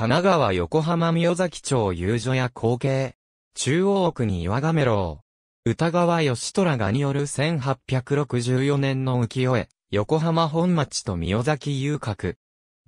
神奈川横浜宮崎町遊女や後継。中央区に岩亀楼。歌川義虎がによる1864年の浮世絵、横浜本町と宮崎遊郭。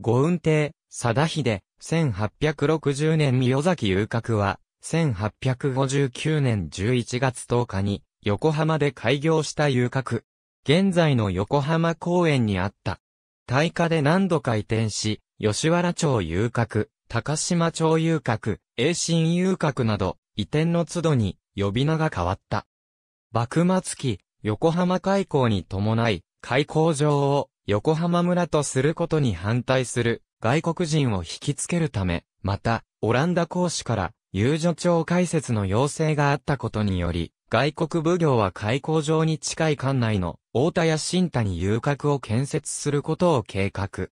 御運亭、貞秀、1860年宮崎遊郭は、1859年11月10日に、横浜で開業した遊郭。現在の横浜公園にあった。大火で何度か移転し、吉原町遊郭、高島町遊郭、栄新遊郭など、移転の都度に呼び名が変わった。幕末期、横浜開港に伴い、開港場を横浜村とすることに反対する外国人を引きつけるため、また、オランダ公使から遊女町開設の要請があったことにより、外国奉行は開港場に近い館内の大田や新田に遊郭を建設することを計画。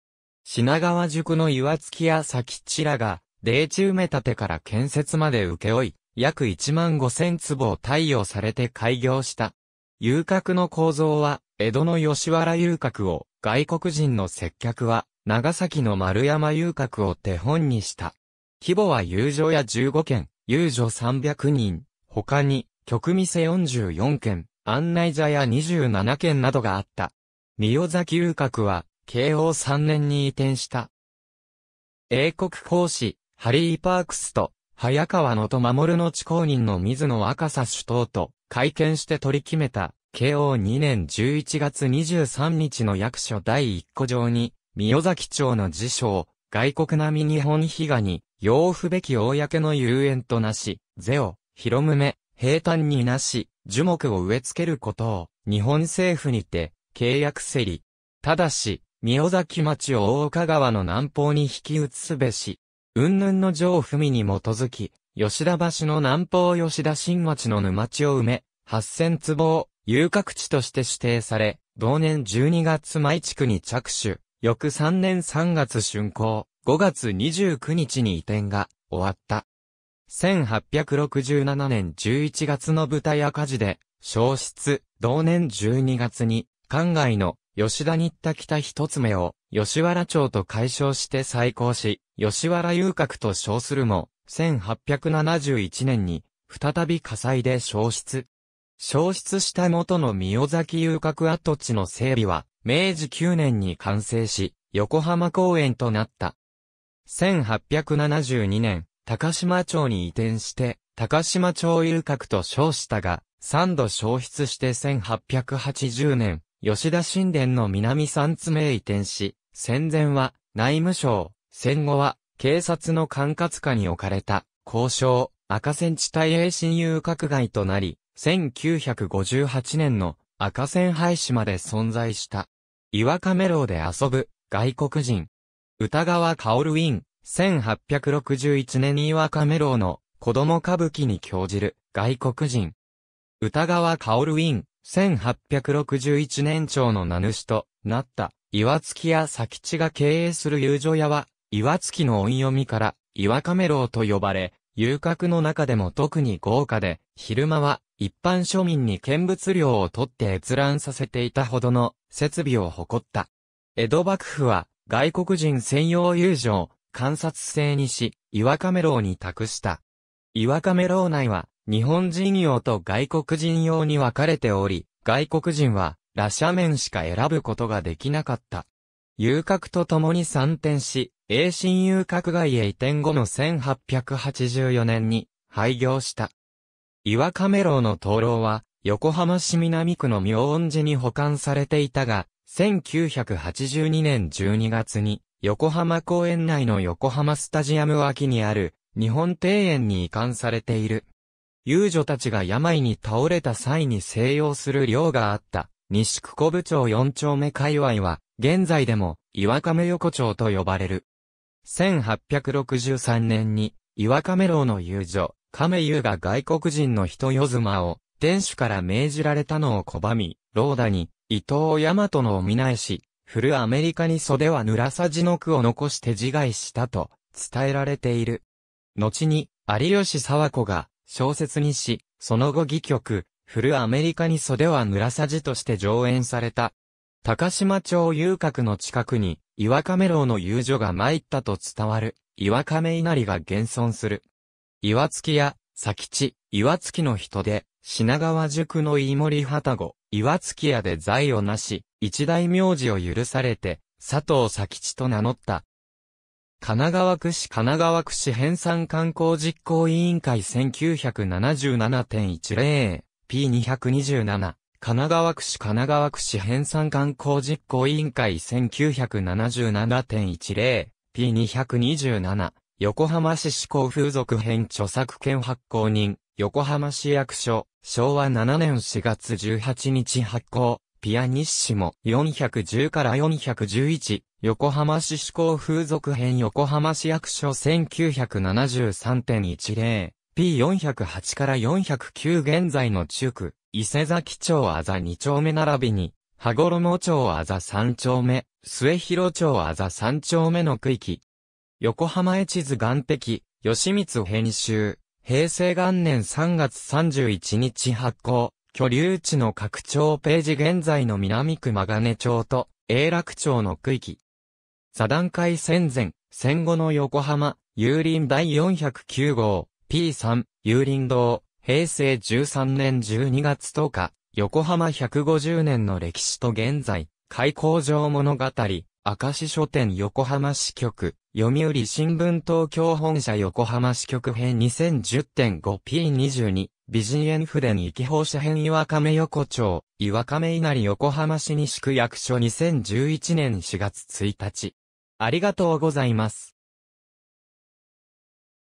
品川塾の岩月や咲地らが、霊地埋め立てから建設まで請け負い、約1万5千坪を貸与されて開業した。遊郭の構造は、江戸の吉原遊郭を、外国人の接客は、長崎の丸山遊郭を手本にした。規模は遊女や15件、遊女300人、他に、曲店44件、案内座や27件などがあった。三代崎遊郭は、慶応3年に移転した。英国公使、ハリー・パークスと、早川のと守の地公認の水野若狭首頭と会見して取り決めた、慶応2年11月23日の役所第1個上に、宮崎町の辞書を、外国並み日本被害に、用不べき公の遊園となし、是を、広め、平坦になし、樹木を植え付けることを、日本政府にて、契約せり。ただし、宮崎町を大岡川の南方に引き移すべし、云々の上文に基づき、吉田橋の南方吉田新町の沼地を埋め、8000坪を遊郭地として指定され、同年12月舞地区に着手、翌3年3月竣工、5月29日に移転が終わった。1867年11月の舞台赤字で、消失、同年12月に、館外の吉田新田北一つ目を、吉原町と解消して再興し、吉原遊郭と称するも、1871年に、再び火災で消失。消失した元の宮崎遊郭跡地の整備は、明治9年に完成し、横浜公園となった。1872年、高島町に移転して、高島町遊郭と称したが、3度消失して1880年、吉田神殿の南三つ目移転し、戦前は内務省、戦後は警察の管轄下に置かれた、交渉、赤線地帯へ親友閣外となり、1958年の赤線廃止まで存在した。岩亀楼で遊ぶ外国人。歌川カオルウィン、1861年岩亀楼の子供歌舞伎に興じる外国人。歌川カオルウィン、1861年長の名主となった、岩月屋佐吉が経営する遊女屋は、岩月の音読みから、岩カメロと呼ばれ、遊郭の中でも特に豪華で、昼間は一般庶民に見物料を取って閲覧させていたほどの設備を誇った。江戸幕府は外国人専用遊女を観察制にし、岩カメロに託した。岩カメロ内は日本人用と外国人用に分かれており、外国人は、羅斜面しか選ぶことができなかった。遊郭と共に参転し、永新遊郭街へ移転後の1884年に廃業した。岩亀楼の灯籠は、横浜市南区の明恩寺に保管されていたが、1982年12月に、横浜公園内の横浜スタジアム脇にある、日本庭園に移管されている。遊女たちが病に倒れた際に静養する寮があった、西久古部町四丁目界隈は、現在でも、岩亀横丁と呼ばれる。1863年に、岩亀楼の遊女、亀優が外国人の人世妻を、天主から命じられたのを拒み、老田に、伊藤大和のを見ないし、古アメリカに袖は濡らさじの句を残して自害したと、伝えられている。後に、有吉沢子が、小説にし、その後戯曲、古アメリカに袖は濡らさじとして上演された。高島町遊郭の近くに、岩亀楼の遊女が参ったと伝わる、岩亀稲荷が現存する。岩月や、佐吉、岩月の人で、品川塾の飯森旗子、岩月屋で財をなし、一大名字を許されて、佐藤佐吉と名乗った、神奈川区市神奈川区市編纂観光実行委員会 1977.10P227 神奈川区市神奈川区市編纂観光実行委員会 1977.10P227 横浜市市交風俗編著作権発行人横浜市役所昭和7年4月18日発行ピアニッシモ410から411横浜市志向風俗編横浜市役所1973.10 P408 から409現在の中区、伊勢崎町あざ2丁目並びに、羽衣町あざ3丁目、末広町あざ3丁目の区域。横浜地図岸壁、吉光編集、平成元年3月31日発行、居留地の拡張ページ現在の南区間金町と、永楽町の区域。座談会戦前、戦後の横浜、有林第409号、P3、有林堂、平成13年12月10日、横浜150年の歴史と現在、開港場物語、明石書店横浜支局、読売新聞東京本社横浜支局編 2010.5P22、美人園筆伝行き放射編岩亀横丁、岩亀稲荷横浜市西区役所2011年4月1日。ありがとうございます。